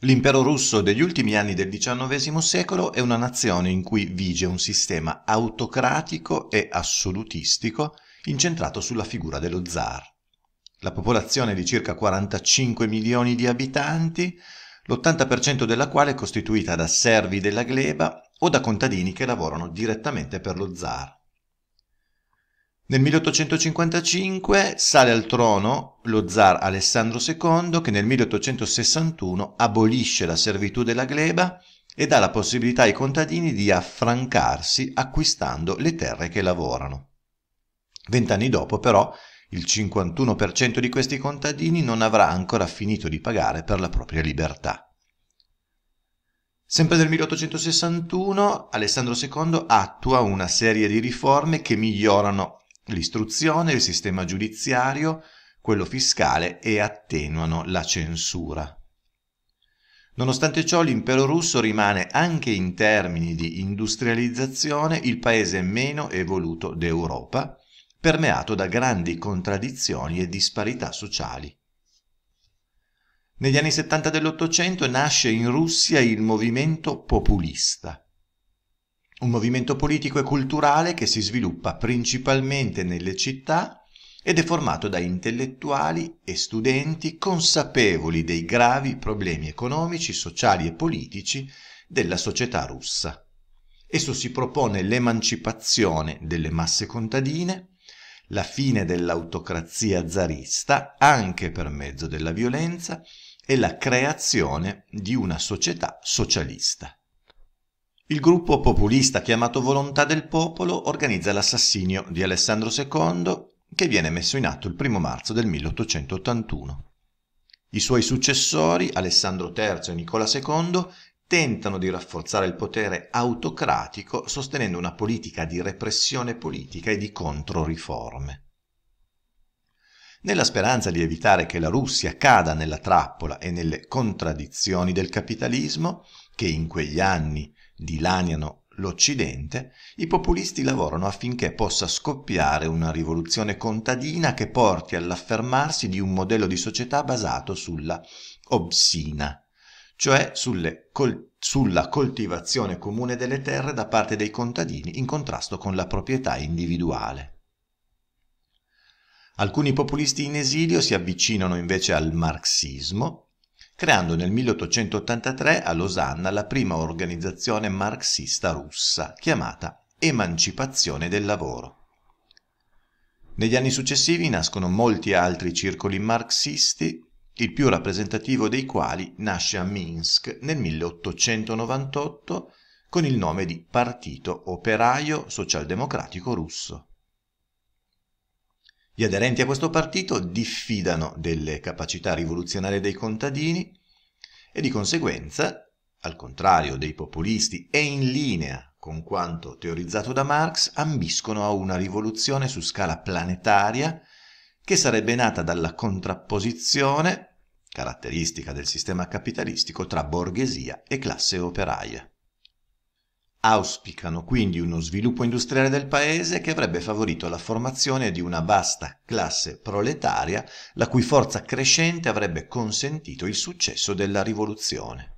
L'impero russo degli ultimi anni del XIX secolo è una nazione in cui vige un sistema autocratico e assolutistico incentrato sulla figura dello zar. La popolazione è di circa 45 milioni di abitanti, l'80% della quale è costituita da servi della gleba o da contadini che lavorano direttamente per lo zar. Nel 1855 sale al trono lo zar Alessandro II che nel 1861 abolisce la servitù della gleba e dà la possibilità ai contadini di affrancarsi acquistando le terre che lavorano. Vent'anni dopo però il 51% di questi contadini non avrà ancora finito di pagare per la propria libertà. Sempre nel 1861 Alessandro II attua una serie di riforme che migliorano L'istruzione, il sistema giudiziario, quello fiscale e attenuano la censura. Nonostante ciò l'impero russo rimane anche in termini di industrializzazione il paese meno evoluto d'Europa, permeato da grandi contraddizioni e disparità sociali. Negli anni 70 dell'Ottocento nasce in Russia il movimento populista un movimento politico e culturale che si sviluppa principalmente nelle città ed è formato da intellettuali e studenti consapevoli dei gravi problemi economici, sociali e politici della società russa. Esso si propone l'emancipazione delle masse contadine, la fine dell'autocrazia zarista anche per mezzo della violenza e la creazione di una società socialista. Il gruppo populista chiamato Volontà del Popolo organizza l'assassinio di Alessandro II che viene messo in atto il 1 marzo del 1881. I suoi successori, Alessandro III e Nicola II, tentano di rafforzare il potere autocratico sostenendo una politica di repressione politica e di controriforme. Nella speranza di evitare che la Russia cada nella trappola e nelle contraddizioni del capitalismo, che in quegli anni dilaniano l'Occidente, i populisti lavorano affinché possa scoppiare una rivoluzione contadina che porti all'affermarsi di un modello di società basato sulla obsina, cioè col sulla coltivazione comune delle terre da parte dei contadini in contrasto con la proprietà individuale. Alcuni populisti in esilio si avvicinano invece al marxismo, creando nel 1883 a Losanna la prima organizzazione marxista russa, chiamata Emancipazione del Lavoro. Negli anni successivi nascono molti altri circoli marxisti, il più rappresentativo dei quali nasce a Minsk nel 1898 con il nome di Partito Operaio Socialdemocratico Russo. Gli aderenti a questo partito diffidano delle capacità rivoluzionarie dei contadini e di conseguenza, al contrario dei populisti e in linea con quanto teorizzato da Marx, ambiscono a una rivoluzione su scala planetaria che sarebbe nata dalla contrapposizione, caratteristica del sistema capitalistico, tra borghesia e classe operaia. Auspicano quindi uno sviluppo industriale del paese che avrebbe favorito la formazione di una vasta classe proletaria la cui forza crescente avrebbe consentito il successo della rivoluzione.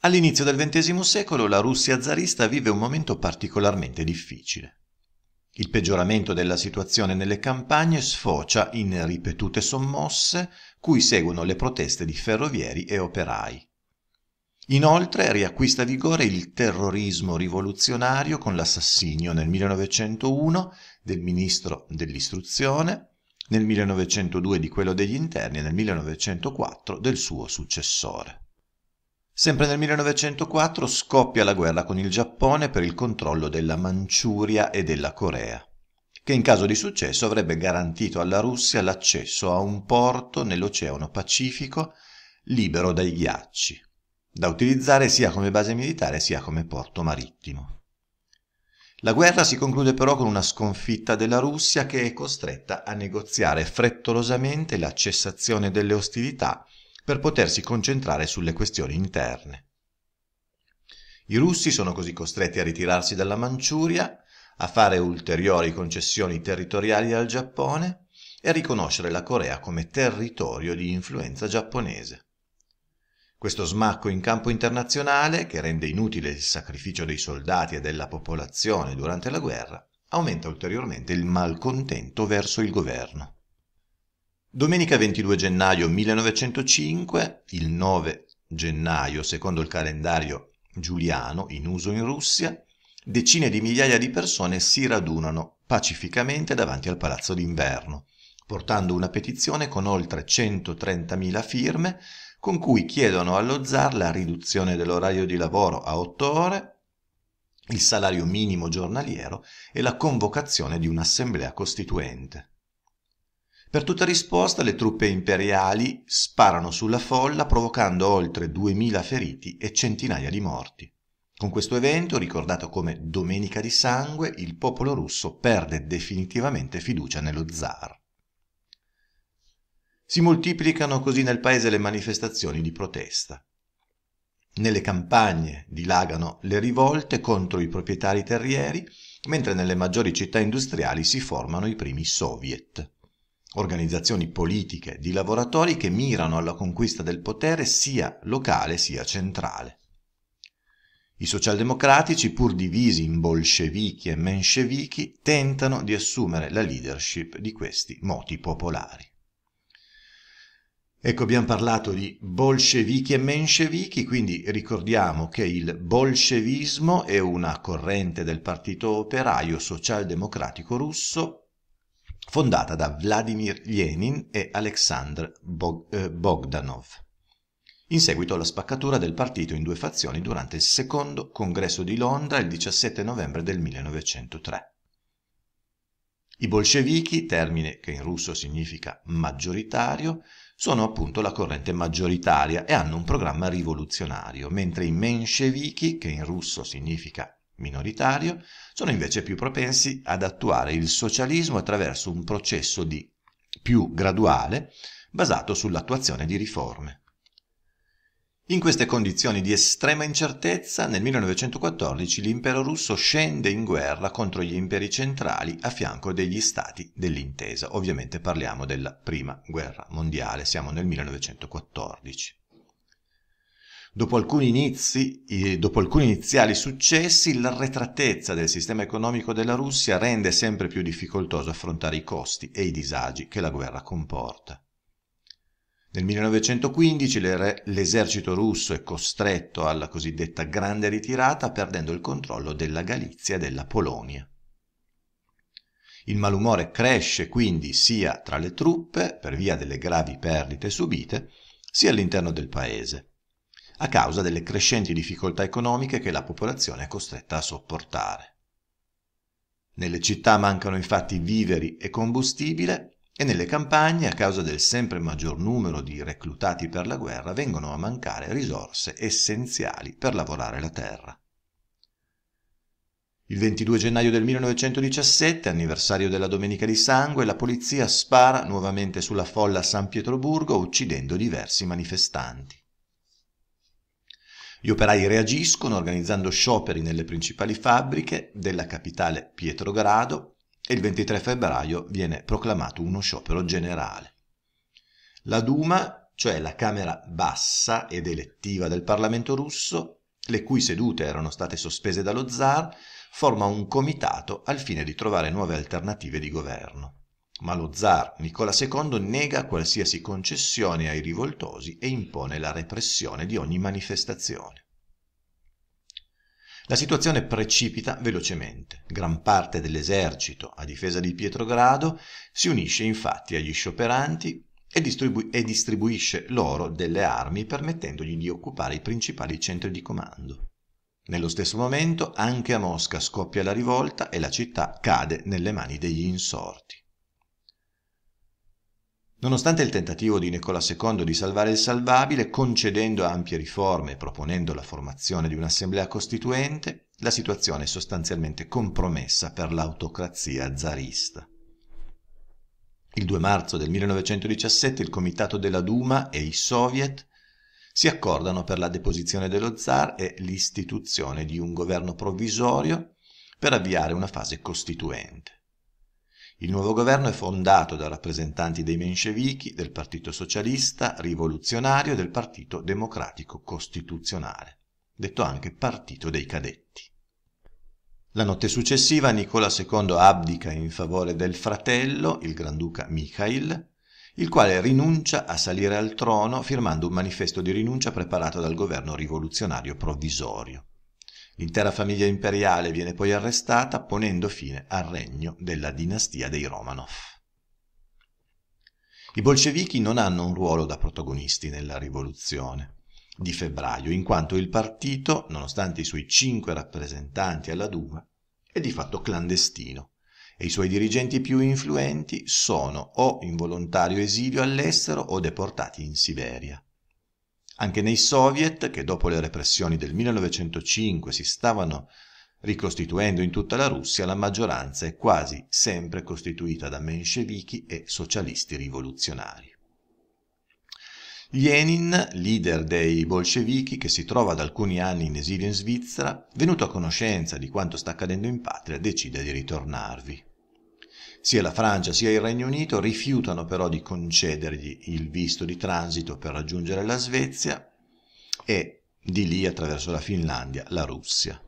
All'inizio del XX secolo la Russia zarista vive un momento particolarmente difficile. Il peggioramento della situazione nelle campagne sfocia in ripetute sommosse cui seguono le proteste di ferrovieri e operai. Inoltre riacquista vigore il terrorismo rivoluzionario con l'assassinio nel 1901 del ministro dell'istruzione, nel 1902 di quello degli interni e nel 1904 del suo successore. Sempre nel 1904 scoppia la guerra con il Giappone per il controllo della Manciuria e della Corea, che in caso di successo avrebbe garantito alla Russia l'accesso a un porto nell'Oceano Pacifico libero dai ghiacci da utilizzare sia come base militare sia come porto marittimo. La guerra si conclude però con una sconfitta della Russia che è costretta a negoziare frettolosamente la cessazione delle ostilità per potersi concentrare sulle questioni interne. I russi sono così costretti a ritirarsi dalla Manciuria, a fare ulteriori concessioni territoriali al Giappone e a riconoscere la Corea come territorio di influenza giapponese. Questo smacco in campo internazionale, che rende inutile il sacrificio dei soldati e della popolazione durante la guerra, aumenta ulteriormente il malcontento verso il governo. Domenica 22 gennaio 1905, il 9 gennaio secondo il calendario giuliano in uso in Russia, decine di migliaia di persone si radunano pacificamente davanti al Palazzo d'inverno, portando una petizione con oltre 130.000 firme con cui chiedono allo zar la riduzione dell'orario di lavoro a otto ore, il salario minimo giornaliero e la convocazione di un'assemblea costituente. Per tutta risposta le truppe imperiali sparano sulla folla provocando oltre 2.000 feriti e centinaia di morti. Con questo evento, ricordato come Domenica di Sangue, il popolo russo perde definitivamente fiducia nello zar. Si moltiplicano così nel paese le manifestazioni di protesta. Nelle campagne dilagano le rivolte contro i proprietari terrieri, mentre nelle maggiori città industriali si formano i primi soviet, organizzazioni politiche di lavoratori che mirano alla conquista del potere sia locale sia centrale. I socialdemocratici, pur divisi in bolscevichi e menscevichi, tentano di assumere la leadership di questi moti popolari. Ecco, abbiamo parlato di bolscevichi e menscevichi, quindi ricordiamo che il bolscevismo è una corrente del partito operaio socialdemocratico russo fondata da Vladimir Lenin e Aleksandr Bog eh, Bogdanov, in seguito alla spaccatura del partito in due fazioni durante il secondo congresso di Londra il 17 novembre del 1903. I bolscevichi, termine che in russo significa maggioritario, sono appunto la corrente maggioritaria e hanno un programma rivoluzionario, mentre i menscevichi, che in russo significa minoritario, sono invece più propensi ad attuare il socialismo attraverso un processo di più graduale basato sull'attuazione di riforme. In queste condizioni di estrema incertezza, nel 1914 l'impero russo scende in guerra contro gli imperi centrali a fianco degli stati dell'intesa. Ovviamente parliamo della Prima Guerra Mondiale, siamo nel 1914. Dopo alcuni, inizi, dopo alcuni iniziali successi, l'arretratezza del sistema economico della Russia rende sempre più difficoltoso affrontare i costi e i disagi che la guerra comporta. Nel 1915 l'esercito russo è costretto alla cosiddetta grande ritirata perdendo il controllo della Galizia e della Polonia. Il malumore cresce quindi sia tra le truppe, per via delle gravi perdite subite, sia all'interno del paese, a causa delle crescenti difficoltà economiche che la popolazione è costretta a sopportare. Nelle città mancano infatti viveri e combustibile e nelle campagne, a causa del sempre maggior numero di reclutati per la guerra, vengono a mancare risorse essenziali per lavorare la terra. Il 22 gennaio del 1917, anniversario della Domenica di Sangue, la polizia spara nuovamente sulla folla a San Pietroburgo uccidendo diversi manifestanti. Gli operai reagiscono organizzando scioperi nelle principali fabbriche della capitale Pietrogrado e il 23 febbraio viene proclamato uno sciopero generale. La Duma, cioè la Camera bassa ed elettiva del Parlamento russo, le cui sedute erano state sospese dallo zar, forma un comitato al fine di trovare nuove alternative di governo. Ma lo zar Nicola II nega qualsiasi concessione ai rivoltosi e impone la repressione di ogni manifestazione. La situazione precipita velocemente. Gran parte dell'esercito a difesa di Pietrogrado si unisce infatti agli scioperanti e, distribu- e, distribuisce loro delle armi permettendogli di occupare i principali centri di comando. Nello stesso momento anche a Mosca scoppia la rivolta e la città cade nelle mani degli insorti. Nonostante il tentativo di Nicola II di salvare il salvabile, concedendo ampie riforme e proponendo la formazione di un'assemblea costituente, la situazione è sostanzialmente compromessa per l'autocrazia zarista. Il 2 marzo del 1917 il Comitato della Duma e i Soviet si accordano per la deposizione dello zar e l'istituzione di un governo provvisorio per avviare una fase costituente. Il nuovo governo è fondato da rappresentanti dei menscevichi, del Partito Socialista Rivoluzionario e del Partito Democratico Costituzionale, detto anche Partito dei Cadetti. La notte successiva Nicola II abdica in favore del fratello, il Granduca Mikhail, il quale rinuncia a salire al trono firmando un manifesto di rinuncia preparato dal governo rivoluzionario provvisorio. L'intera famiglia imperiale viene poi arrestata ponendo fine al regno della dinastia dei Romanov. I bolscevichi non hanno un ruolo da protagonisti nella rivoluzione di febbraio, in quanto il partito, nonostante i suoi cinque rappresentanti alla Duma, è di fatto clandestino e i suoi dirigenti più influenti sono o in volontario esilio all'estero o deportati in Siberia. Anche nei soviet, che dopo le repressioni del 1905 si stavano ricostituendo in tutta la Russia, la maggioranza è quasi sempre costituita da menscevichi e socialisti rivoluzionari. Lenin, leader dei bolscevichi che si trova da alcuni anni in esilio in Svizzera, venuto a conoscenza di quanto sta accadendo in patria, decide di ritornarvi. Sia la Francia sia il Regno Unito rifiutano però di concedergli il visto di transito per raggiungere la Svezia e di lì attraverso la Finlandia la Russia.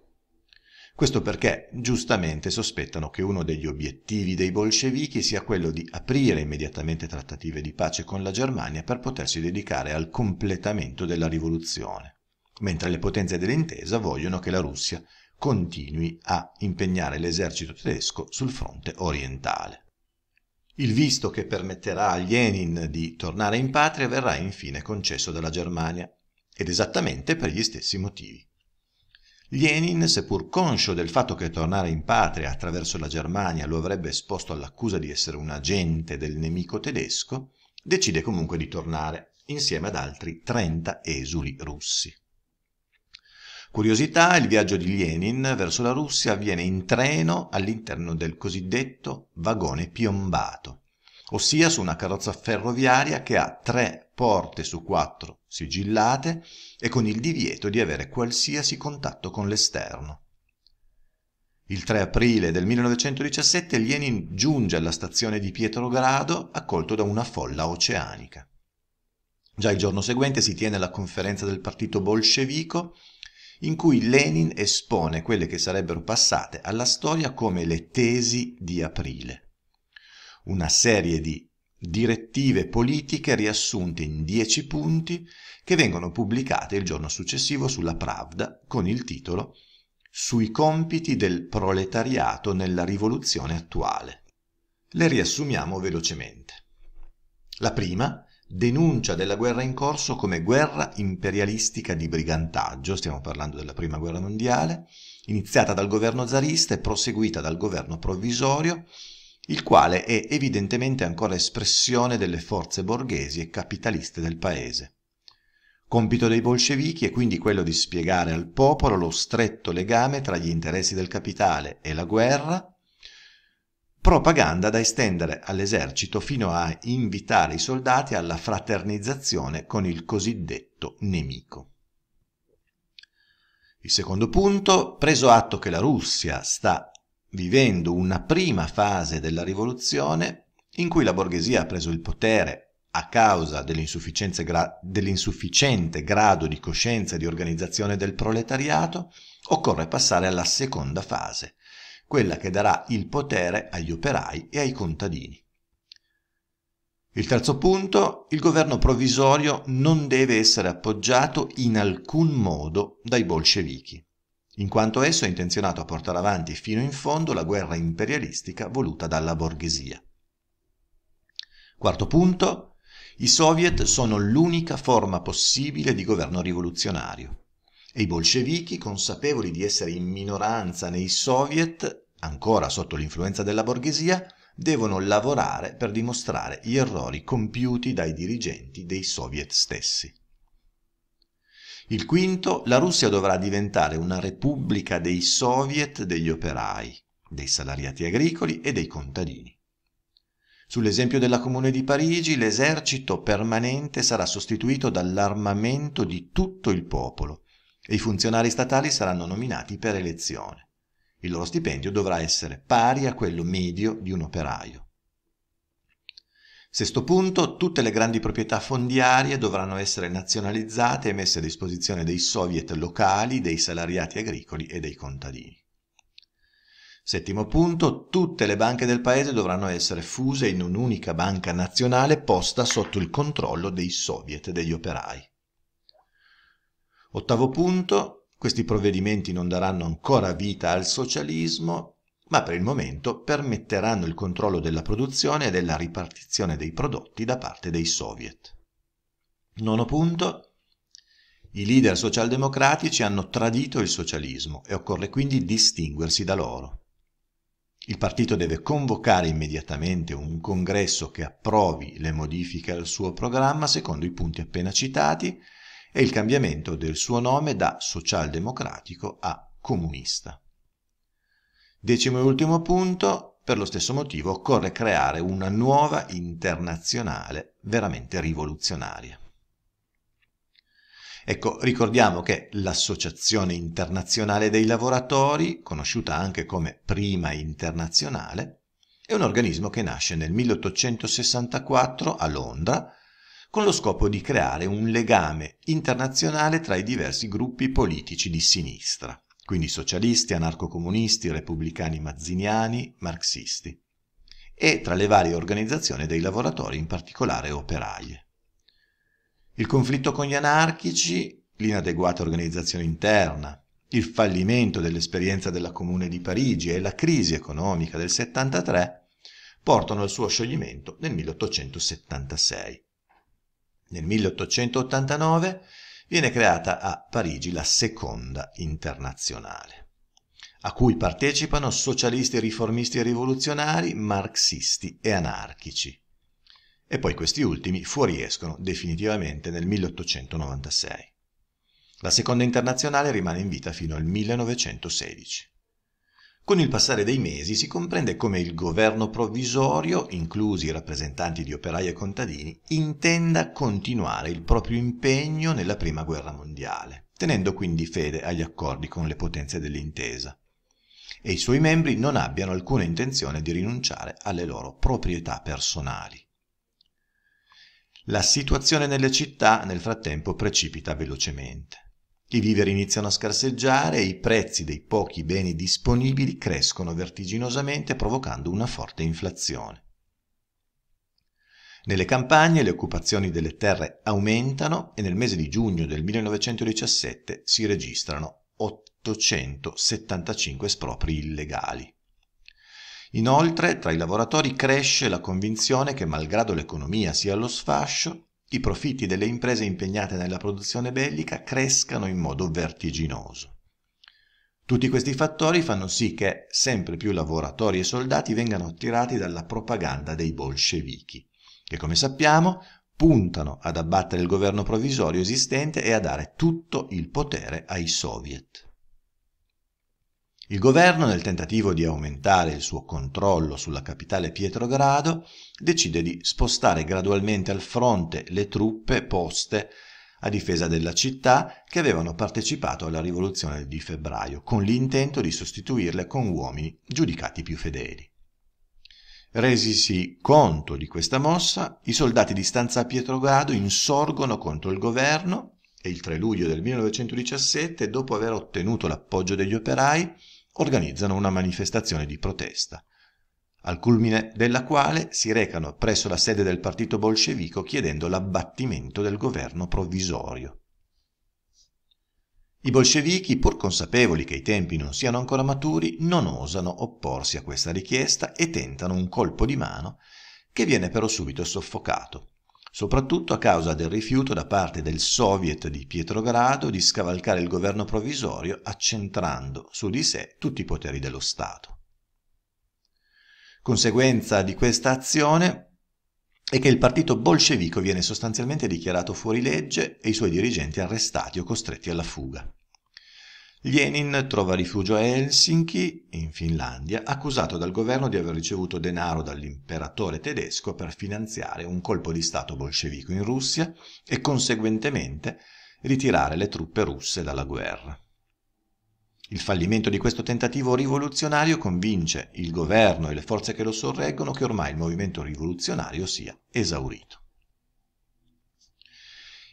Questo perché giustamente sospettano che uno degli obiettivi dei bolscevichi sia quello di aprire immediatamente trattative di pace con la Germania per potersi dedicare al completamento della rivoluzione, mentre le potenze dell'intesa vogliono che la Russia continui a impegnare l'esercito tedesco sul fronte orientale. Il visto che permetterà a Lenin di tornare in patria verrà infine concesso dalla Germania, ed esattamente per gli stessi motivi. Lenin, seppur conscio del fatto che tornare in patria attraverso la Germania lo avrebbe esposto all'accusa di essere un agente del nemico tedesco, decide comunque di tornare, insieme ad altri 30 esuli russi. Curiosità, il viaggio di Lenin verso la Russia avviene in treno all'interno del cosiddetto vagone piombato, ossia su una carrozza ferroviaria che ha tre porte su quattro sigillate e con il divieto di avere qualsiasi contatto con l'esterno. Il 3 aprile del 1917 Lenin giunge alla stazione di Pietrogrado accolto da una folla oceanica. Già il giorno seguente si tiene la conferenza del partito bolscevico in cui Lenin espone quelle che sarebbero passate alla storia come le tesi di aprile. Una serie di direttive politiche riassunte in dieci punti che vengono pubblicate il giorno successivo sulla Pravda con il titolo Sui compiti del proletariato nella rivoluzione attuale. Le riassumiamo velocemente. La prima denuncia della guerra in corso come guerra imperialistica di brigantaggio, stiamo parlando della prima guerra mondiale, iniziata dal governo zarista e proseguita dal governo provvisorio, il quale è evidentemente ancora espressione delle forze borghesi e capitaliste del paese. Compito dei bolscevichi è quindi quello di spiegare al popolo lo stretto legame tra gli interessi del capitale e la guerra, propaganda da estendere all'esercito fino a invitare i soldati alla fraternizzazione con il cosiddetto nemico. Il secondo punto, preso atto che la Russia sta vivendo una prima fase della rivoluzione in cui la borghesia ha preso il potere a causa gra- dell'insufficiente grado di coscienza e di organizzazione del proletariato, occorre passare alla seconda fase, quella che darà il potere agli operai e ai contadini. Il terzo punto, il governo provvisorio non deve essere appoggiato in alcun modo dai bolscevichi, in quanto esso è intenzionato a portare avanti fino in fondo la guerra imperialistica voluta dalla borghesia. Quarto punto, i soviet sono l'unica forma possibile di governo rivoluzionario e i bolscevichi, consapevoli di essere in minoranza nei soviet, ancora sotto l'influenza della borghesia, devono lavorare per dimostrare gli errori compiuti dai dirigenti dei soviet stessi. Il quinto, la Russia dovrà diventare una repubblica dei soviet degli operai, dei salariati agricoli e dei contadini. Sull'esempio della Comune di Parigi, l'esercito permanente sarà sostituito dall'armamento di tutto il popolo, e i funzionari statali saranno nominati per elezione. Il loro stipendio dovrà essere pari a quello medio di un operaio. Sesto punto, tutte le grandi proprietà fondiarie dovranno essere nazionalizzate e messe a disposizione dei soviet locali, dei salariati agricoli e dei contadini. Settimo punto, tutte le banche del paese dovranno essere fuse in un'unica banca nazionale posta sotto il controllo dei soviet e degli operai. Ottavo punto, questi provvedimenti non daranno ancora vita al socialismo, ma per il momento permetteranno il controllo della produzione e della ripartizione dei prodotti da parte dei soviet. Nono punto, i leader socialdemocratici hanno tradito il socialismo e occorre quindi distinguersi da loro. Il partito deve convocare immediatamente un congresso che approvi le modifiche al suo programma secondo i punti appena citati e il cambiamento del suo nome da socialdemocratico a comunista. Decimo e ultimo punto, per lo stesso motivo occorre creare una nuova internazionale veramente rivoluzionaria. Ecco, ricordiamo che l'Associazione Internazionale dei Lavoratori, conosciuta anche come Prima Internazionale, è un organismo che nasce nel 1864 a Londra con lo scopo di creare un legame internazionale tra i diversi gruppi politici di sinistra, quindi socialisti, anarcocomunisti, repubblicani mazziniani, marxisti, e tra le varie organizzazioni dei lavoratori, in particolare operaie. Il conflitto con gli anarchici, l'inadeguata organizzazione interna, il fallimento dell'esperienza della Comune di Parigi e la crisi economica del 73 portano al suo scioglimento nel 1876. Nel 1889 viene creata a Parigi la Seconda Internazionale, a cui partecipano socialisti riformisti e rivoluzionari, marxisti e anarchici. E poi questi ultimi fuoriescono definitivamente nel 1896. La Seconda Internazionale rimane in vita fino al 1916. Con il passare dei mesi si comprende come il governo provvisorio, inclusi i rappresentanti di operai e contadini, intenda continuare il proprio impegno nella Prima Guerra Mondiale, tenendo quindi fede agli accordi con le potenze dell'intesa e i suoi membri non abbiano alcuna intenzione di rinunciare alle loro proprietà personali. La situazione nelle città nel frattempo precipita velocemente. I viveri iniziano a scarseggiare e i prezzi dei pochi beni disponibili crescono vertiginosamente provocando una forte inflazione. Nelle campagne le occupazioni delle terre aumentano e nel mese di giugno del 1917 si registrano 875 espropri illegali. Inoltre, tra i lavoratori cresce la convinzione che malgrado l'economia sia allo sfascio, i profitti delle imprese impegnate nella produzione bellica crescano in modo vertiginoso. Tutti questi fattori fanno sì che sempre più lavoratori e soldati vengano attirati dalla propaganda dei bolscevichi, che come sappiamo puntano ad abbattere il governo provvisorio esistente e a dare tutto il potere ai soviet. Il governo, nel tentativo di aumentare il suo controllo sulla capitale Pietrogrado, decide di spostare gradualmente al fronte le truppe poste a difesa della città che avevano partecipato alla rivoluzione di febbraio, con l'intento di sostituirle con uomini giudicati più fedeli. Resisi conto di questa mossa, i soldati di Stanza a Pietrogrado insorgono contro il governo e il 3 luglio del 1917, dopo aver ottenuto l'appoggio degli operai, organizzano una manifestazione di protesta, al culmine della quale si recano presso la sede del partito bolscevico chiedendo l'abbattimento del governo provvisorio. I bolscevichi, pur consapevoli che i tempi non siano ancora maturi, non osano opporsi a questa richiesta e tentano un colpo di mano che viene però subito soffocato soprattutto a causa del rifiuto da parte del Soviet di Pietrogrado di scavalcare il governo provvisorio accentrando su di sé tutti i poteri dello Stato. Conseguenza di questa azione è che il partito bolscevico viene sostanzialmente dichiarato fuori legge e i suoi dirigenti arrestati o costretti alla fuga. Lenin trova rifugio a Helsinki, in Finlandia, accusato dal governo di aver ricevuto denaro dall'imperatore tedesco per finanziare un colpo di stato bolscevico in Russia e conseguentemente ritirare le truppe russe dalla guerra. Il fallimento di questo tentativo rivoluzionario convince il governo e le forze che lo sorreggono che ormai il movimento rivoluzionario sia esaurito.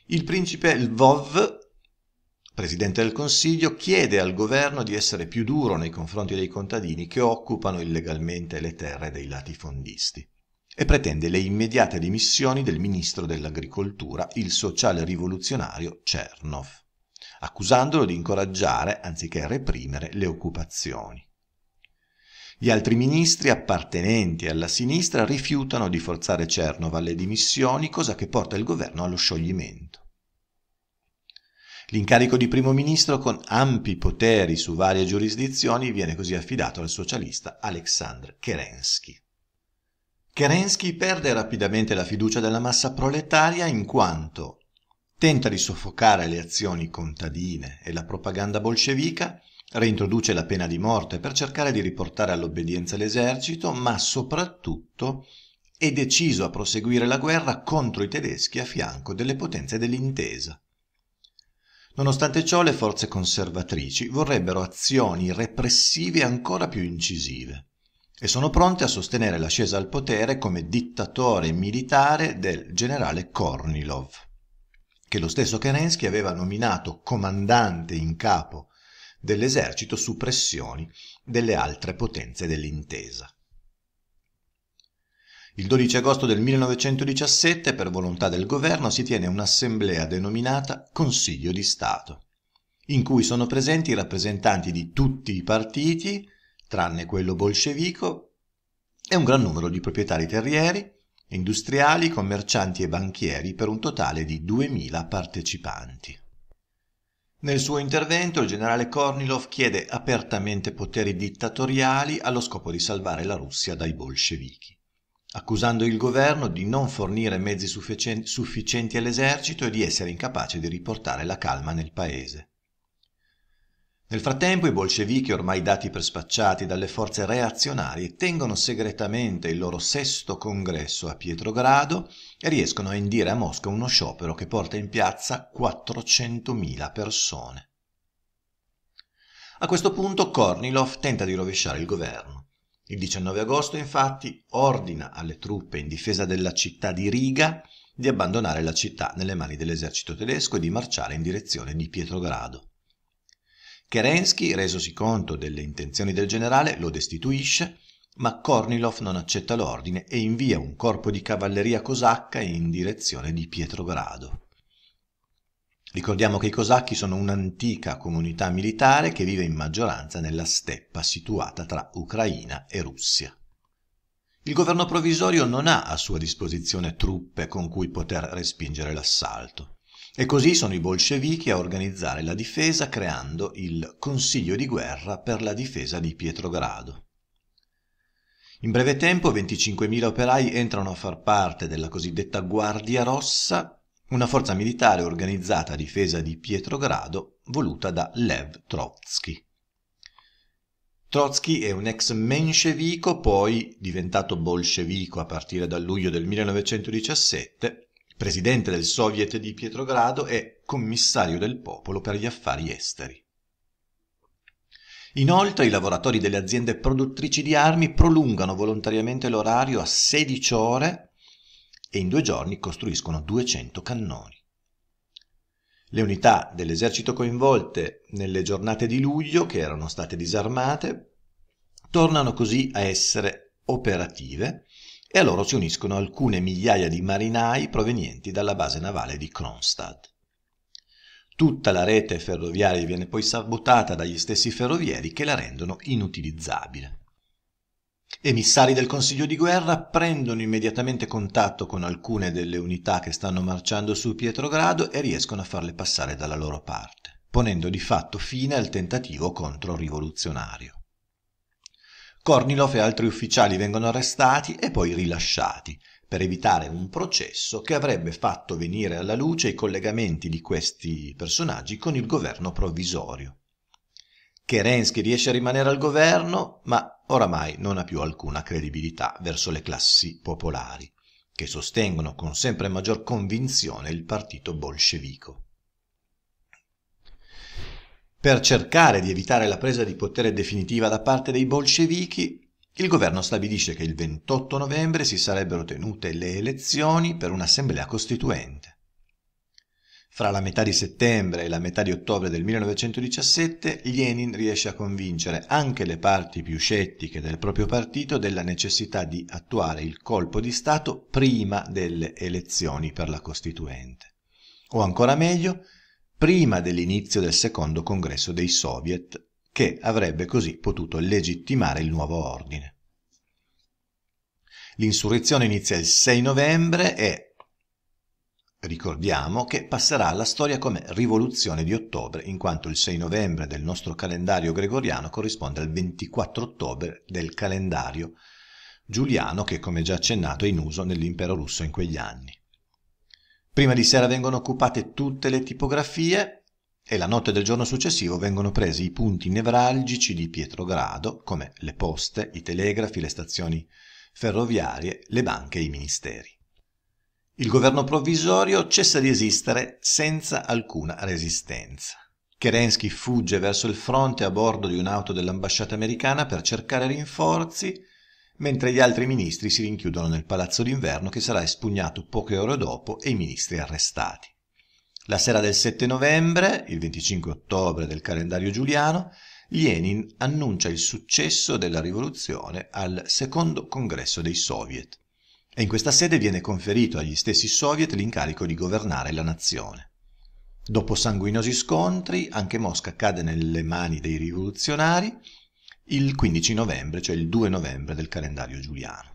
Il principe Lvov Presidente del Consiglio, chiede al governo di essere più duro nei confronti dei contadini che occupano illegalmente le terre dei latifondisti e pretende le immediate dimissioni del ministro dell'agricoltura, il sociale rivoluzionario Cernov, accusandolo di incoraggiare anziché reprimere le occupazioni. Gli altri ministri appartenenti alla sinistra rifiutano di forzare Cernov alle dimissioni, cosa che porta il governo allo scioglimento. L'incarico di primo ministro con ampi poteri su varie giurisdizioni viene così affidato al socialista Aleksandr Kerensky. Kerensky perde rapidamente la fiducia della massa proletaria in quanto tenta di soffocare le azioni contadine e la propaganda bolscevica, reintroduce la pena di morte per cercare di riportare all'obbedienza l'esercito, ma soprattutto è deciso a proseguire la guerra contro i tedeschi a fianco delle potenze dell'intesa. Nonostante ciò, le forze conservatrici vorrebbero azioni repressive ancora più incisive e sono pronte a sostenere l'ascesa al potere come dittatore militare del generale Kornilov, che lo stesso Kerensky aveva nominato comandante in capo dell'esercito su pressioni delle altre potenze dell'intesa. Il 12 agosto del 1917, per volontà del governo, si tiene un'assemblea denominata Consiglio di Stato, in cui sono presenti i rappresentanti di tutti i partiti, tranne quello bolscevico, e un gran numero di proprietari terrieri, industriali, commercianti e banchieri, per un totale di 2.000 partecipanti. Nel suo intervento il generale Kornilov chiede apertamente poteri dittatoriali allo scopo di salvare la Russia dai bolscevichi accusando il governo di non fornire mezzi sufficienti all'esercito e di essere incapace di riportare la calma nel paese. Nel frattempo i bolscevichi, ormai dati per spacciati dalle forze reazionarie, tengono segretamente il loro sesto congresso a Pietrogrado e riescono a indire a Mosca uno sciopero che porta in piazza 400.000 persone. A questo punto Kornilov tenta di rovesciare il governo. Il 19 agosto, infatti, ordina alle truppe in difesa della città di Riga di abbandonare la città nelle mani dell'esercito tedesco e di marciare in direzione di Pietrogrado. Kerensky, resosi conto delle intenzioni del generale, lo destituisce, ma Kornilov non accetta l'ordine e invia un corpo di cavalleria cosacca in direzione di Pietrogrado. Ricordiamo che i Cosacchi sono un'antica comunità militare che vive in maggioranza nella steppa situata tra Ucraina e Russia. Il governo provvisorio non ha a sua disposizione truppe con cui poter respingere l'assalto. E così sono i bolscevichi a organizzare la difesa creando il Consiglio di guerra per la difesa di Pietrogrado. In breve tempo 25.000 operai entrano a far parte della cosiddetta Guardia Rossa una forza militare organizzata a difesa di Pietrogrado voluta da Lev Trotsky. Trotsky è un ex menscevico, poi diventato bolscevico a partire dal luglio del 1917, presidente del Soviet di Pietrogrado e commissario del popolo per gli affari esteri. Inoltre i lavoratori delle aziende produttrici di armi prolungano volontariamente l'orario a 16 ore e in due giorni costruiscono 200 cannoni. Le unità dell'esercito coinvolte nelle giornate di luglio, che erano state disarmate, tornano così a essere operative e a loro si uniscono alcune migliaia di marinai provenienti dalla base navale di Kronstadt. Tutta la rete ferroviaria viene poi sabotata dagli stessi ferrovieri che la rendono inutilizzabile. Emissari del Consiglio di guerra prendono immediatamente contatto con alcune delle unità che stanno marciando su Pietrogrado e riescono a farle passare dalla loro parte, ponendo di fatto fine al tentativo controrivoluzionario. Kornilov e altri ufficiali vengono arrestati e poi rilasciati per evitare un processo che avrebbe fatto venire alla luce i collegamenti di questi personaggi con il governo provvisorio. Kerensky riesce a rimanere al governo, ma oramai non ha più alcuna credibilità verso le classi popolari, che sostengono con sempre maggior convinzione il partito bolscevico. Per cercare di evitare la presa di potere definitiva da parte dei bolscevichi, il governo stabilisce che il 28 novembre si sarebbero tenute le elezioni per un'assemblea costituente. Fra la metà di settembre e la metà di ottobre del 1917 Lenin riesce a convincere anche le parti più scettiche del proprio partito della necessità di attuare il colpo di Stato prima delle elezioni per la Costituente. O ancora meglio, prima dell'inizio del secondo congresso dei Soviet, che avrebbe così potuto legittimare il nuovo ordine. L'insurrezione inizia il 6 novembre e Ricordiamo che passerà alla storia come rivoluzione di ottobre, in quanto il 6 novembre del nostro calendario gregoriano corrisponde al 24 ottobre del calendario giuliano che, come già accennato, è in uso nell'impero russo in quegli anni. Prima di sera vengono occupate tutte le tipografie e la notte del giorno successivo vengono presi i punti nevralgici di Pietrogrado, come le poste, i telegrafi, le stazioni ferroviarie, le banche e i ministeri. Il governo provvisorio cessa di esistere senza alcuna resistenza. Kerensky fugge verso il fronte a bordo di un'auto dell'ambasciata americana per cercare rinforzi, mentre gli altri ministri si rinchiudono nel palazzo d'inverno che sarà espugnato poche ore dopo e i ministri arrestati. La sera del 7 novembre, il 25 ottobre del calendario giuliano, Lenin annuncia il successo della rivoluzione al secondo congresso dei soviet e in questa sede viene conferito agli stessi soviet l'incarico di governare la nazione. Dopo sanguinosi scontri, anche Mosca cade nelle mani dei rivoluzionari il 15 novembre, cioè il 2 novembre del calendario giuliano.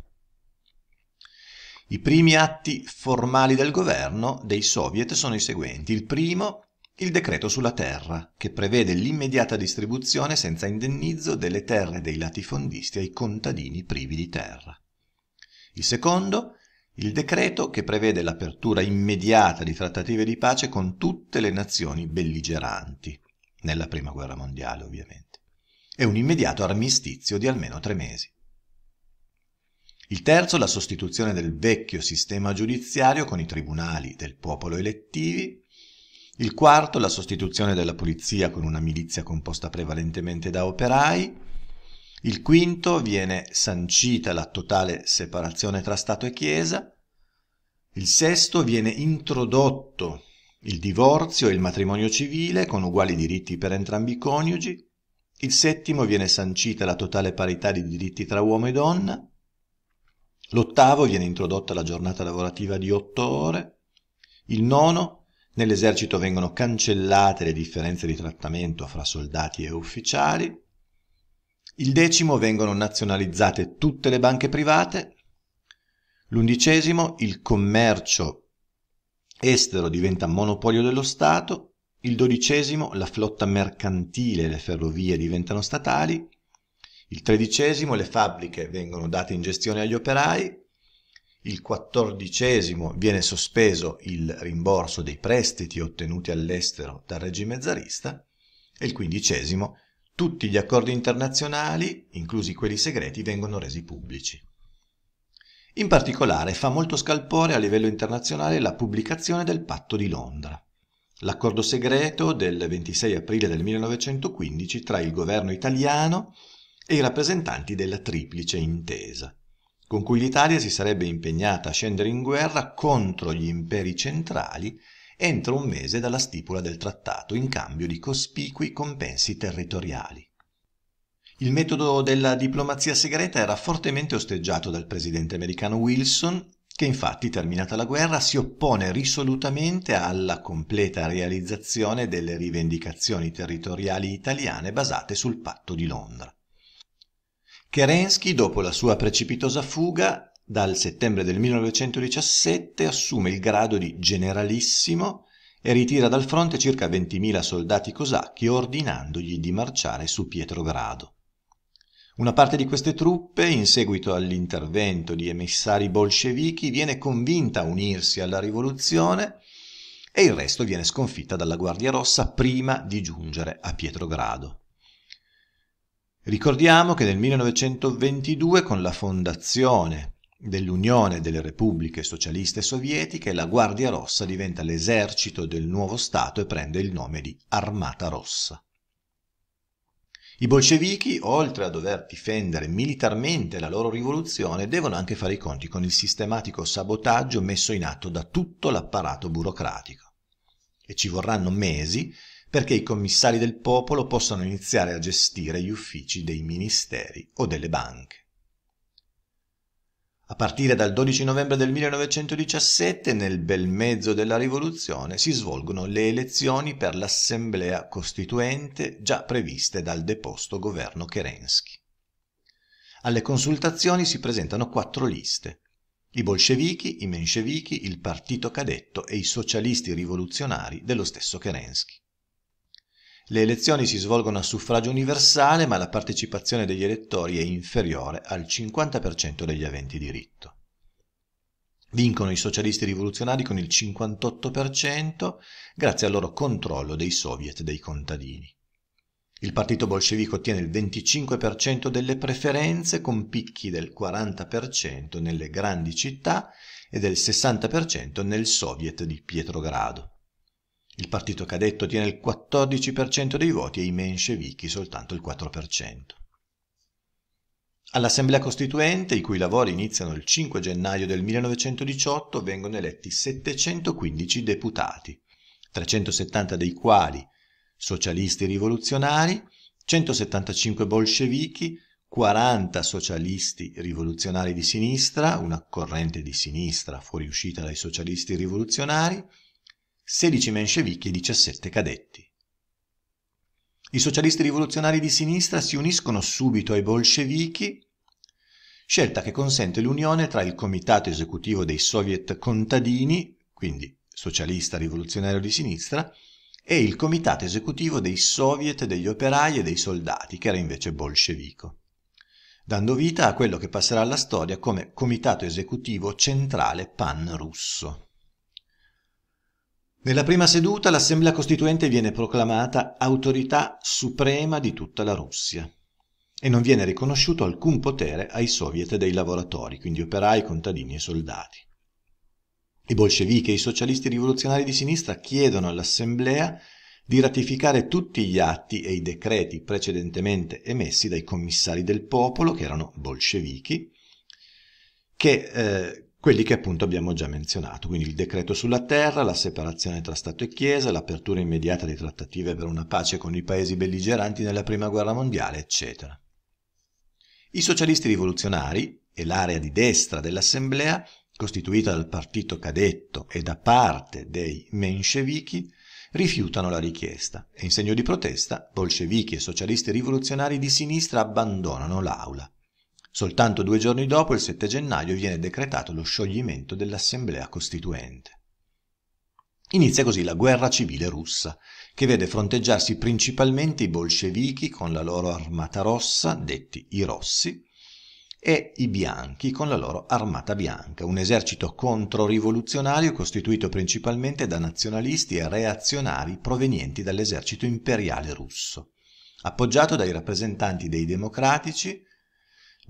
I primi atti formali del governo dei soviet sono i seguenti. Il primo, il decreto sulla terra, che prevede l'immediata distribuzione senza indennizzo delle terre dei latifondisti ai contadini privi di terra. Il secondo, il decreto che prevede l'apertura immediata di trattative di pace con tutte le nazioni belligeranti, nella Prima Guerra Mondiale ovviamente, e un immediato armistizio di almeno tre mesi. Il terzo, la sostituzione del vecchio sistema giudiziario con i tribunali del popolo elettivi. Il quarto, la sostituzione della polizia con una milizia composta prevalentemente da operai. Il quinto viene sancita la totale separazione tra Stato e Chiesa. Il sesto viene introdotto il divorzio e il matrimonio civile con uguali diritti per entrambi i coniugi. Il settimo viene sancita la totale parità di diritti tra uomo e donna. L'ottavo viene introdotta la giornata lavorativa di otto ore. Il nono, nell'esercito vengono cancellate le differenze di trattamento fra soldati e ufficiali. Il decimo vengono nazionalizzate tutte le banche private. L'undicesimo il commercio estero diventa monopolio dello Stato. Il dodicesimo la flotta mercantile e le ferrovie diventano statali. Il tredicesimo le fabbriche vengono date in gestione agli operai. Il quattordicesimo viene sospeso il rimborso dei prestiti ottenuti all'estero dal regime zarista. E il quindicesimo tutti gli accordi internazionali, inclusi quelli segreti, vengono resi pubblici. In particolare fa molto scalpore a livello internazionale la pubblicazione del Patto di Londra, l'accordo segreto del 26 aprile del 1915 tra il governo italiano e i rappresentanti della triplice intesa, con cui l'Italia si sarebbe impegnata a scendere in guerra contro gli imperi centrali entro un mese dalla stipula del trattato in cambio di cospicui compensi territoriali. Il metodo della diplomazia segreta era fortemente osteggiato dal presidente americano Wilson, che infatti, terminata la guerra, si oppone risolutamente alla completa realizzazione delle rivendicazioni territoriali italiane basate sul patto di Londra. Kerensky, dopo la sua precipitosa fuga, dal settembre del 1917 assume il grado di generalissimo e ritira dal fronte circa 20.000 soldati cosacchi ordinandogli di marciare su Pietrogrado. Una parte di queste truppe, in seguito all'intervento di emissari bolscevichi, viene convinta a unirsi alla rivoluzione e il resto viene sconfitta dalla Guardia Rossa prima di giungere a Pietrogrado. Ricordiamo che nel 1922, con la fondazione Dell'Unione delle Repubbliche Socialiste Sovietiche la Guardia Rossa diventa l'esercito del nuovo Stato e prende il nome di Armata Rossa. I bolscevichi, oltre a dover difendere militarmente la loro rivoluzione, devono anche fare i conti con il sistematico sabotaggio messo in atto da tutto l'apparato burocratico. E ci vorranno mesi perché i commissari del popolo possano iniziare a gestire gli uffici dei ministeri o delle banche. A partire dal 12 novembre del 1917, nel bel mezzo della rivoluzione, si svolgono le elezioni per l'assemblea costituente già previste dal deposto governo Kerensky. Alle consultazioni si presentano quattro liste. I bolscevichi, i menscevichi, il partito cadetto e i socialisti rivoluzionari dello stesso Kerensky. Le elezioni si svolgono a suffragio universale, ma la partecipazione degli elettori è inferiore al 50% degli aventi diritto. Vincono i socialisti rivoluzionari con il 58% grazie al loro controllo dei soviet dei contadini. Il partito bolscevico ottiene il 25% delle preferenze con picchi del 40% nelle grandi città e del 60% nel soviet di Pietrogrado. Il partito cadetto tiene il 14% dei voti e i menscevichi soltanto il 4%. All'Assemblea Costituente, i cui lavori iniziano il 5 gennaio del 1918, vengono eletti 715 deputati, 370 dei quali socialisti rivoluzionari, 175 bolscevichi, 40 socialisti rivoluzionari di sinistra, una corrente di sinistra fuoriuscita dai socialisti rivoluzionari, 16 menscevichi e 17 cadetti. I socialisti rivoluzionari di sinistra si uniscono subito ai bolscevichi, scelta che consente l'unione tra il comitato esecutivo dei soviet contadini, quindi socialista rivoluzionario di sinistra, e il comitato esecutivo dei soviet degli operai e dei soldati, che era invece bolscevico, dando vita a quello che passerà alla storia come comitato esecutivo centrale pan-russo. Nella prima seduta l'Assemblea Costituente viene proclamata autorità suprema di tutta la Russia e non viene riconosciuto alcun potere ai soviet dei lavoratori, quindi operai, contadini e soldati. I bolscevichi e i socialisti rivoluzionari di sinistra chiedono all'Assemblea di ratificare tutti gli atti e i decreti precedentemente emessi dai commissari del popolo, che erano bolscevichi, che eh, quelli che appunto abbiamo già menzionato, quindi il decreto sulla terra, la separazione tra Stato e Chiesa, l'apertura immediata di trattative per una pace con i paesi belligeranti nella Prima Guerra Mondiale, eccetera. I socialisti rivoluzionari e l'area di destra dell'Assemblea, costituita dal partito cadetto e da parte dei menscevichi, rifiutano la richiesta e in segno di protesta bolscevichi e socialisti rivoluzionari di sinistra abbandonano l'aula. Soltanto due giorni dopo, il 7 gennaio, viene decretato lo scioglimento dell'Assemblea Costituente. Inizia così la guerra civile russa, che vede fronteggiarsi principalmente i bolscevichi con la loro armata rossa, detti i rossi, e i bianchi con la loro armata bianca, un esercito controrivoluzionario costituito principalmente da nazionalisti e reazionari provenienti dall'esercito imperiale russo, appoggiato dai rappresentanti dei democratici,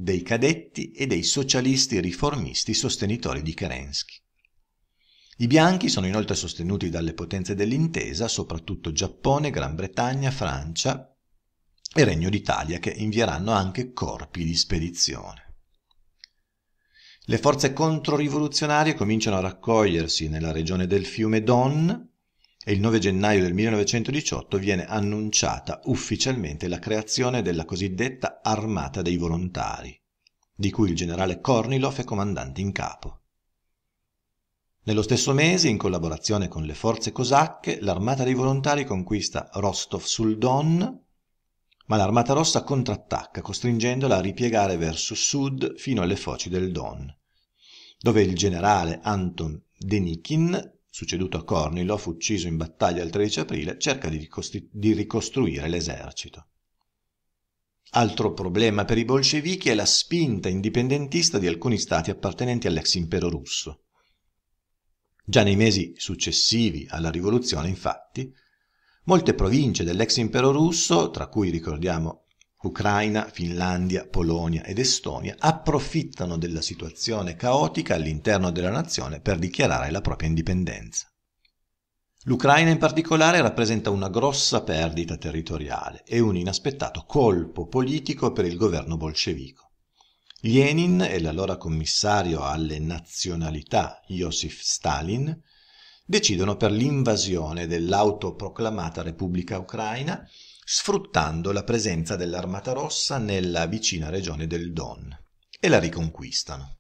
dei cadetti e dei socialisti riformisti sostenitori di Kerensky. I bianchi sono inoltre sostenuti dalle potenze dell'intesa, soprattutto Giappone, Gran Bretagna, Francia e Regno d'Italia, che invieranno anche corpi di spedizione. Le forze controrivoluzionarie cominciano a raccogliersi nella regione del fiume Don, e il 9 gennaio del 1918 viene annunciata ufficialmente la creazione della cosiddetta Armata dei Volontari, di cui il generale Kornilov è comandante in capo. Nello stesso mese, in collaborazione con le forze cosacche, l'armata dei volontari conquista Rostov sul Don, ma l'armata rossa contrattacca, costringendola a ripiegare verso sud fino alle foci del Don, dove il generale Anton Denikin succeduto a Kornilov, ucciso in battaglia il 13 aprile, cerca di, ricostru- di ricostruire l'esercito. Altro problema per i bolscevichi è la spinta indipendentista di alcuni stati appartenenti all'ex impero russo. Già nei mesi successivi alla rivoluzione, infatti, molte province dell'ex impero russo, tra cui ricordiamo Ucraina, Finlandia, Polonia ed Estonia approfittano della situazione caotica all'interno della nazione per dichiarare la propria indipendenza. L'Ucraina in particolare rappresenta una grossa perdita territoriale e un inaspettato colpo politico per il governo bolscevico. Lenin e l'allora commissario alle nazionalità Joseph Stalin decidono per l'invasione dell'autoproclamata Repubblica Ucraina sfruttando la presenza dell'Armata Rossa nella vicina regione del Don e la riconquistano.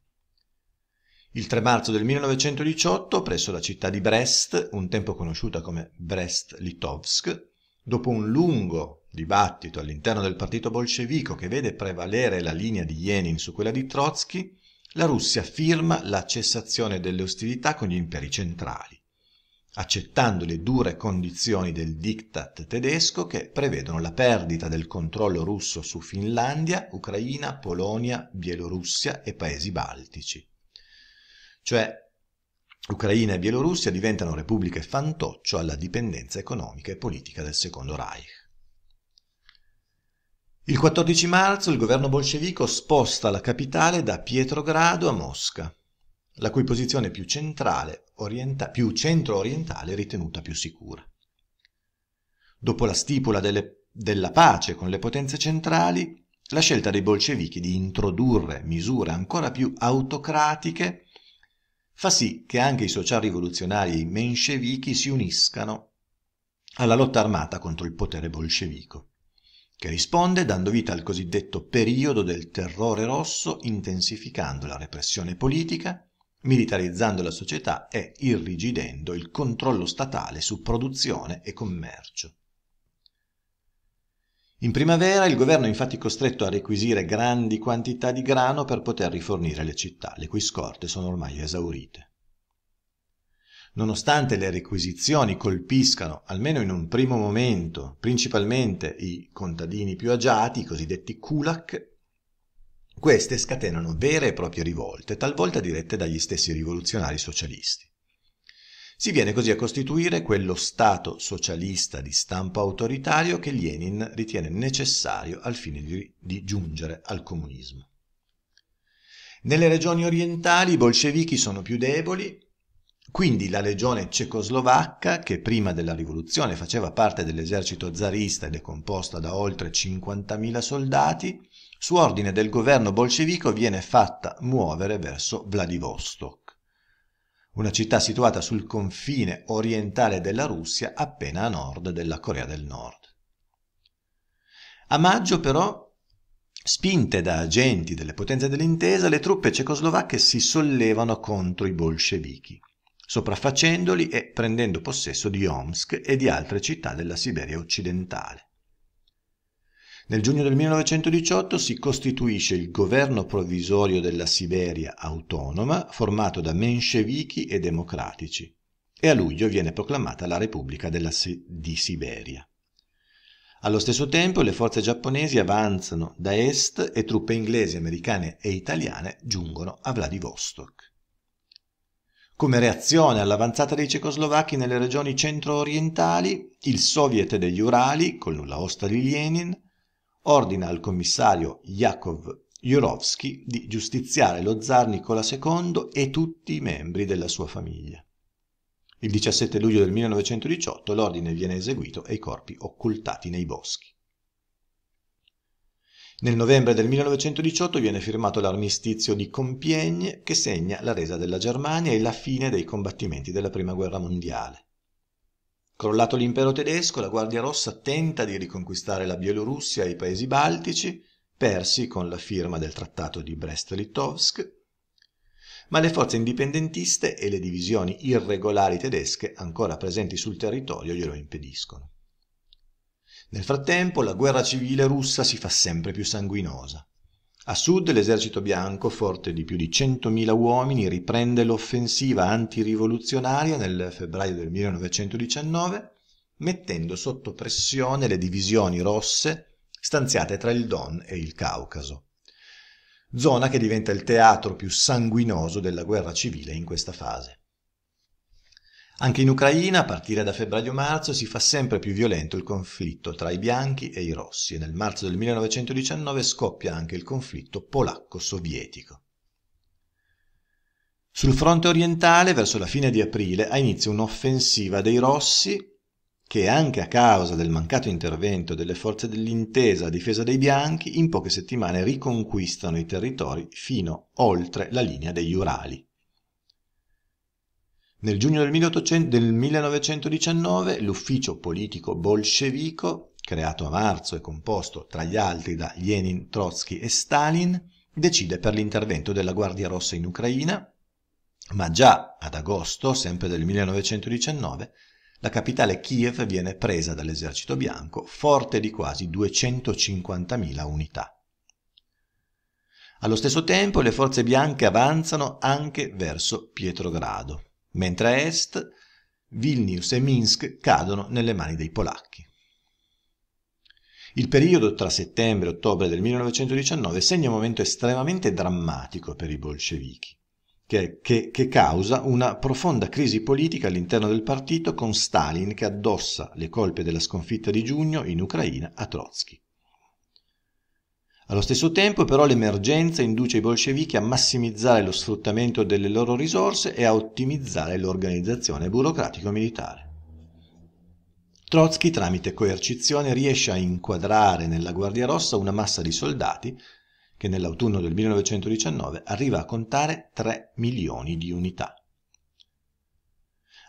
Il 3 marzo del 1918, presso la città di Brest, un tempo conosciuta come Brest-Litovsk, dopo un lungo dibattito all'interno del partito bolscevico che vede prevalere la linea di Lenin su quella di Trotsky, la Russia firma la cessazione delle ostilità con gli imperi centrali accettando le dure condizioni del diktat tedesco che prevedono la perdita del controllo russo su Finlandia, Ucraina, Polonia, Bielorussia e paesi baltici. Cioè Ucraina e Bielorussia diventano repubbliche fantoccio alla dipendenza economica e politica del Secondo Reich. Il 14 marzo il governo bolscevico sposta la capitale da Pietrogrado a Mosca, la cui posizione più centrale orienta- più centro-orientale ritenuta più sicura. Dopo la stipula delle, della pace con le potenze centrali, la scelta dei bolscevichi di introdurre misure ancora più autocratiche fa sì che anche i socialrivoluzionari e i menscevichi si uniscano alla lotta armata contro il potere bolscevico, che risponde dando vita al cosiddetto periodo del terrore rosso, intensificando la repressione politica militarizzando la società e irrigidendo il controllo statale su produzione e commercio. In primavera il governo è infatti costretto a requisire grandi quantità di grano per poter rifornire le città, le cui scorte sono ormai esaurite. Nonostante le requisizioni colpiscano, almeno in un primo momento, principalmente i contadini più agiati, i cosiddetti kulak, queste scatenano vere e proprie rivolte, talvolta dirette dagli stessi rivoluzionari socialisti. Si viene così a costituire quello Stato socialista di stampo autoritario che Lenin ritiene necessario al fine di, di giungere al comunismo. Nelle regioni orientali i bolscevichi sono più deboli, quindi la legione cecoslovacca, che prima della rivoluzione faceva parte dell'esercito zarista ed è composta da oltre 50.000 soldati, su ordine del governo bolscevico viene fatta muovere verso Vladivostok, una città situata sul confine orientale della Russia appena a nord della Corea del Nord. A maggio però, spinte da agenti delle potenze dell'intesa, le truppe cecoslovacche si sollevano contro i bolscevichi, sopraffacendoli e prendendo possesso di Omsk e di altre città della Siberia occidentale. Nel giugno del 1918 si costituisce il governo provvisorio della Siberia autonoma formato da menscevichi e democratici e a luglio viene proclamata la Repubblica si- di Siberia. Allo stesso tempo le forze giapponesi avanzano da est e truppe inglesi, americane e italiane giungono a Vladivostok. Come reazione all'avanzata dei cecoslovacchi nelle regioni centro-orientali, il Soviet degli Urali, con la osta di Lenin, ordina al commissario Jakov Jurowski di giustiziare lo zar Nicola II e tutti i membri della sua famiglia. Il 17 luglio del 1918 l'ordine viene eseguito e i corpi occultati nei boschi. Nel novembre del 1918 viene firmato l'armistizio di Compiègne che segna la resa della Germania e la fine dei combattimenti della Prima Guerra Mondiale. Crollato l'impero tedesco, la Guardia Rossa tenta di riconquistare la Bielorussia e i paesi baltici, persi con la firma del trattato di Brest-Litovsk, ma le forze indipendentiste e le divisioni irregolari tedesche ancora presenti sul territorio glielo impediscono. Nel frattempo la guerra civile russa si fa sempre più sanguinosa. A sud l'esercito bianco, forte di più di 100.000 uomini, riprende l'offensiva antirivoluzionaria nel febbraio del 1919, mettendo sotto pressione le divisioni rosse stanziate tra il Don e il Caucaso, zona che diventa il teatro più sanguinoso della guerra civile in questa fase. Anche in Ucraina, a partire da febbraio-marzo, si fa sempre più violento il conflitto tra i bianchi e i rossi e nel marzo del 1919 scoppia anche il conflitto polacco-sovietico. Sul fronte orientale, verso la fine di aprile, ha inizio un'offensiva dei rossi che, anche a causa del mancato intervento delle forze dell'intesa a difesa dei bianchi, in poche settimane riconquistano i territori fino oltre la linea degli Urali. Nel giugno del, 1800, del 1919 l'ufficio politico bolscevico, creato a marzo e composto tra gli altri da Lenin, Trotsky e Stalin, decide per l'intervento della Guardia Rossa in Ucraina, ma già ad agosto, sempre del 1919, la capitale Kiev viene presa dall'esercito bianco, forte di quasi 250.000 unità. Allo stesso tempo le forze bianche avanzano anche verso Pietrogrado mentre a est Vilnius e Minsk cadono nelle mani dei polacchi. Il periodo tra settembre e ottobre del 1919 segna un momento estremamente drammatico per i bolscevichi, che, che, che causa una profonda crisi politica all'interno del partito con Stalin che addossa le colpe della sconfitta di giugno in Ucraina a Trotsky. Allo stesso tempo però l'emergenza induce i bolscevichi a massimizzare lo sfruttamento delle loro risorse e a ottimizzare l'organizzazione burocratico-militare. Trotsky tramite coercizione riesce a inquadrare nella Guardia Rossa una massa di soldati che nell'autunno del 1919 arriva a contare 3 milioni di unità.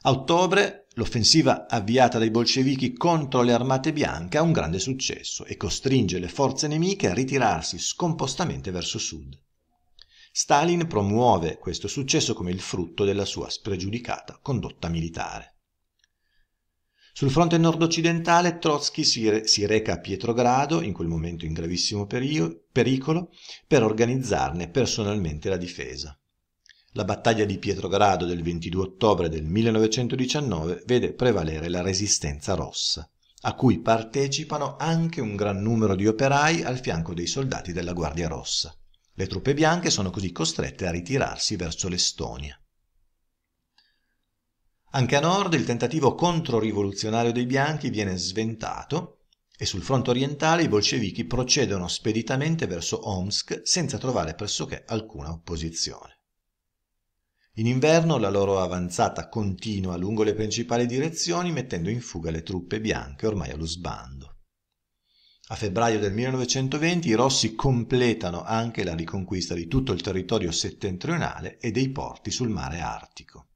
A ottobre l'offensiva avviata dai bolscevichi contro le armate bianche ha un grande successo e costringe le forze nemiche a ritirarsi scompostamente verso sud. Stalin promuove questo successo come il frutto della sua spregiudicata condotta militare. Sul fronte nord-occidentale Trotsky si, re si reca a Pietrogrado, in quel momento in gravissimo pericolo, per organizzarne personalmente la difesa. La battaglia di Pietrogrado del 22 ottobre del 1919 vede prevalere la resistenza rossa, a cui partecipano anche un gran numero di operai al fianco dei soldati della Guardia Rossa. Le truppe bianche sono così costrette a ritirarsi verso l'Estonia. Anche a nord il tentativo controrivoluzionario dei bianchi viene sventato e sul fronte orientale i bolscevichi procedono speditamente verso Omsk senza trovare pressoché alcuna opposizione. In inverno la loro avanzata continua lungo le principali direzioni mettendo in fuga le truppe bianche ormai allo sbando. A febbraio del 1920 i Rossi completano anche la riconquista di tutto il territorio settentrionale e dei porti sul mare Artico.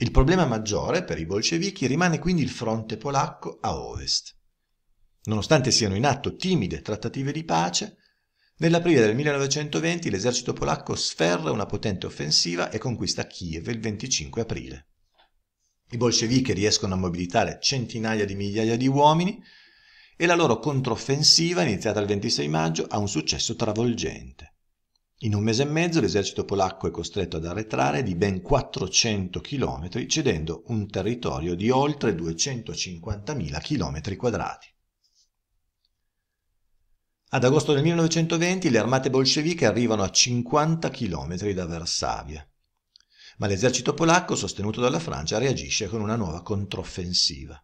Il problema maggiore per i bolscevichi rimane quindi il fronte polacco a ovest. Nonostante siano in atto timide trattative di pace, Nell'aprile del 1920 l'esercito polacco sferra una potente offensiva e conquista Kiev il 25 aprile. I bolscevichi riescono a mobilitare centinaia di migliaia di uomini e la loro controffensiva, iniziata il 26 maggio, ha un successo travolgente. In un mese e mezzo l'esercito polacco è costretto ad arretrare di ben 400 km, cedendo un territorio di oltre 250.000 km quadrati. Ad agosto del 1920 le armate bolsceviche arrivano a 50 km da Varsavia, ma l'esercito polacco, sostenuto dalla Francia, reagisce con una nuova controffensiva.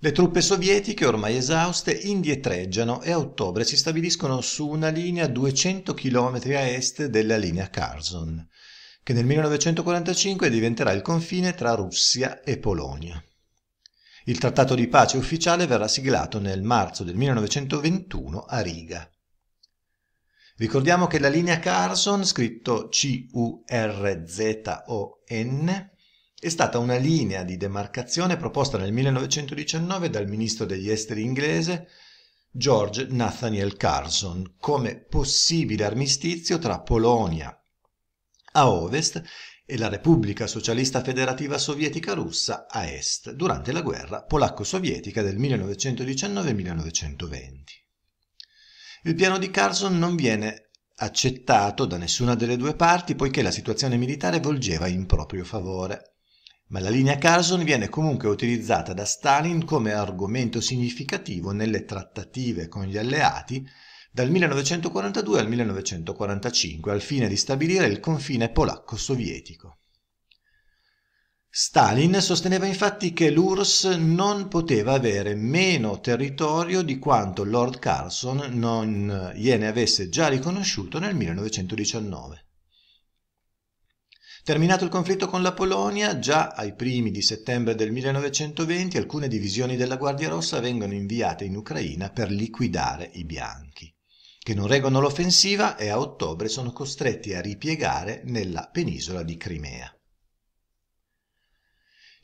Le truppe sovietiche, ormai esauste, indietreggiano e a ottobre si stabiliscono su una linea 200 km a est della linea Carson, che nel 1945 diventerà il confine tra Russia e Polonia. Il trattato di pace ufficiale verrà siglato nel marzo del 1921 a Riga. Ricordiamo che la linea Carson, scritto C-U-R-Z-O-N, è stata una linea di demarcazione proposta nel 1919 dal ministro degli esteri inglese George Nathaniel Carson come possibile armistizio tra Polonia a ovest e la Repubblica Socialista Federativa Sovietica Russa a est durante la guerra polacco-sovietica del 1919-1920. Il piano di Carson non viene accettato da nessuna delle due parti poiché la situazione militare volgeva in proprio favore. Ma la linea Carson viene comunque utilizzata da Stalin come argomento significativo nelle trattative con gli alleati dal 1942 al 1945 al fine di stabilire il confine polacco-sovietico. Stalin sosteneva infatti che l'URSS non poteva avere meno territorio di quanto Lord Carson non gliene avesse già riconosciuto nel 1919. Terminato il conflitto con la Polonia, già ai primi di settembre del 1920 alcune divisioni della Guardia Rossa vengono inviate in Ucraina per liquidare i bianchi che non reggono l'offensiva e a ottobre sono costretti a ripiegare nella penisola di Crimea.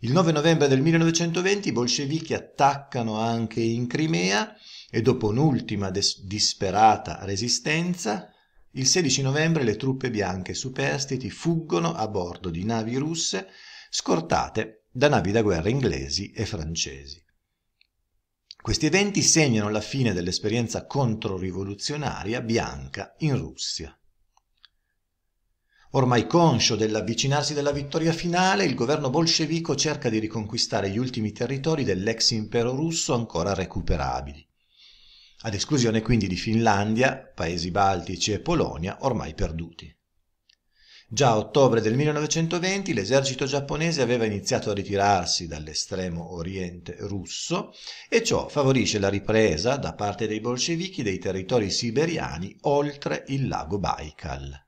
Il 9 novembre del 1920 i bolscevichi attaccano anche in Crimea e dopo un'ultima des- disperata resistenza, il 16 novembre le truppe bianche superstiti fuggono a bordo di navi russe scortate da navi da guerra inglesi e francesi. Questi eventi segnano la fine dell'esperienza controrivoluzionaria bianca in Russia. Ormai conscio dell'avvicinarsi della vittoria finale, il governo bolscevico cerca di riconquistare gli ultimi territori dell'ex impero russo ancora recuperabili, ad esclusione quindi di Finlandia, Paesi Baltici e Polonia ormai perduti. Già a ottobre del 1920 l'esercito giapponese aveva iniziato a ritirarsi dall'estremo oriente russo e ciò favorisce la ripresa da parte dei bolscevichi dei territori siberiani oltre il lago Baikal.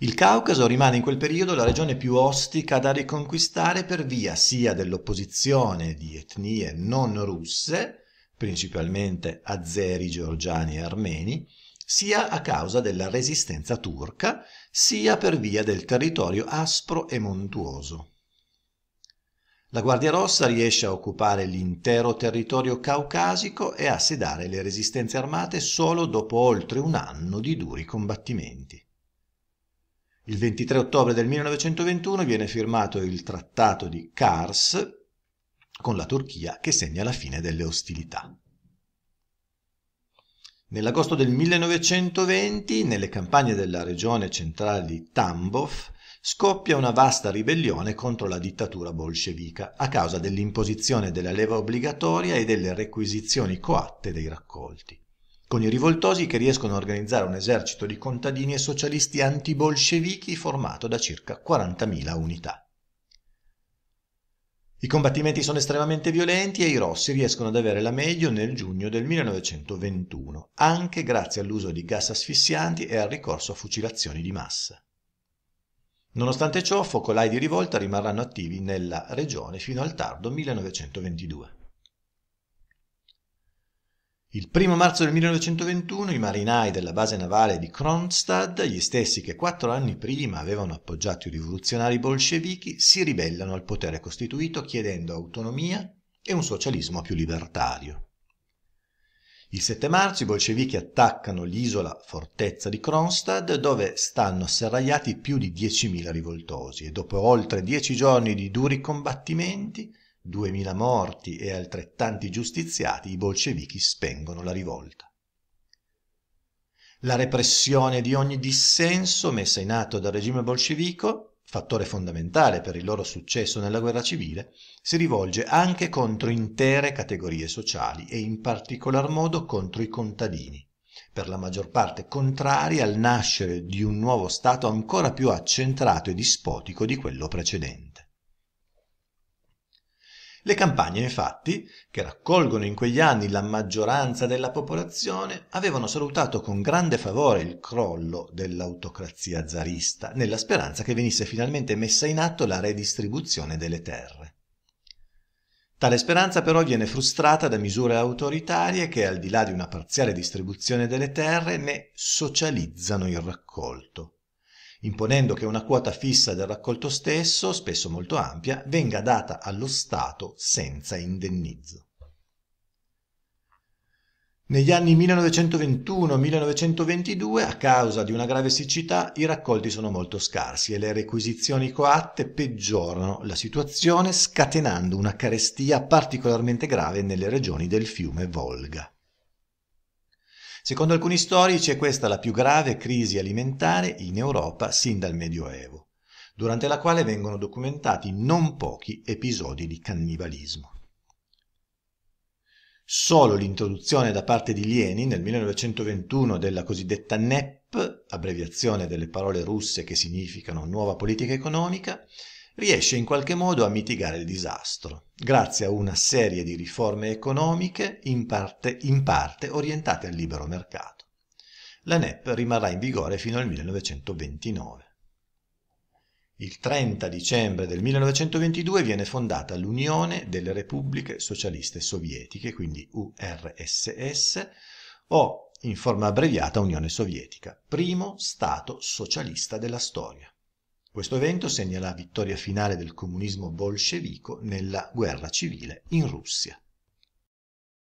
Il Caucaso rimane in quel periodo la regione più ostica da riconquistare per via sia dell'opposizione di etnie non russe, principalmente azeri, georgiani e armeni, sia a causa della resistenza turca, sia per via del territorio aspro e montuoso. La Guardia Rossa riesce a occupare l'intero territorio caucasico e a sedare le resistenze armate solo dopo oltre un anno di duri combattimenti. Il 23 ottobre del 1921 viene firmato il Trattato di Kars con la Turchia che segna la fine delle ostilità. Nell'agosto del 1920, nelle campagne della regione centrale di Tambov, scoppia una vasta ribellione contro la dittatura bolscevica a causa dell'imposizione della leva obbligatoria e delle requisizioni coatte dei raccolti, con i rivoltosi che riescono a organizzare un esercito di contadini e socialisti antibolscevichi formato da circa 40.000 unità. I combattimenti sono estremamente violenti e i rossi riescono ad avere la meglio nel giugno del 1921, anche grazie all'uso di gas asfissianti e al ricorso a fucilazioni di massa. Nonostante ciò, focolai di rivolta rimarranno attivi nella regione fino al tardo 1922. Il 1 marzo del 1921 i marinai della base navale di Kronstadt, gli stessi che quattro anni prima avevano appoggiato i rivoluzionari bolscevichi, si ribellano al potere costituito chiedendo autonomia e un socialismo più libertario. Il 7 marzo i bolscevichi attaccano l'isola fortezza di Kronstadt dove stanno serragliati più di 10.000 rivoltosi e dopo oltre dieci giorni di duri combattimenti duemila morti e altrettanti giustiziati, i bolscevichi spengono la rivolta. La repressione di ogni dissenso messa in atto dal regime bolscevico, fattore fondamentale per il loro successo nella guerra civile, si rivolge anche contro intere categorie sociali e in particolar modo contro i contadini per la maggior parte contrari al nascere di un nuovo Stato ancora più accentrato e dispotico di quello precedente. Le campagne, infatti, che raccolgono in quegli anni la maggioranza della popolazione, avevano salutato con grande favore il crollo dell'autocrazia zarista, nella speranza che venisse finalmente messa in atto la redistribuzione delle terre. Tale speranza però viene frustrata da misure autoritarie che, al di là di una parziale distribuzione delle terre, ne socializzano il raccolto imponendo che una quota fissa del raccolto stesso, spesso molto ampia, venga data allo Stato senza indennizzo. Negli anni 1921-1922, a causa di una grave siccità, i raccolti sono molto scarsi e le requisizioni coatte peggiorano la situazione scatenando una carestia particolarmente grave nelle regioni del fiume Volga. Secondo alcuni storici è questa la più grave crisi alimentare in Europa sin dal Medioevo, durante la quale vengono documentati non pochi episodi di cannibalismo. Solo l'introduzione da parte di Lenin nel 1921 della cosiddetta NEP, abbreviazione delle parole russe che significano nuova politica economica, riesce in qualche modo a mitigare il disastro, grazie a una serie di riforme economiche in parte, in parte orientate al libero mercato. La NEP rimarrà in vigore fino al 1929. Il 30 dicembre del 1922 viene fondata l'Unione delle Repubbliche Socialiste Sovietiche, quindi URSS, o in forma abbreviata Unione Sovietica, primo Stato socialista della storia. Questo evento segna la vittoria finale del comunismo bolscevico nella guerra civile in Russia.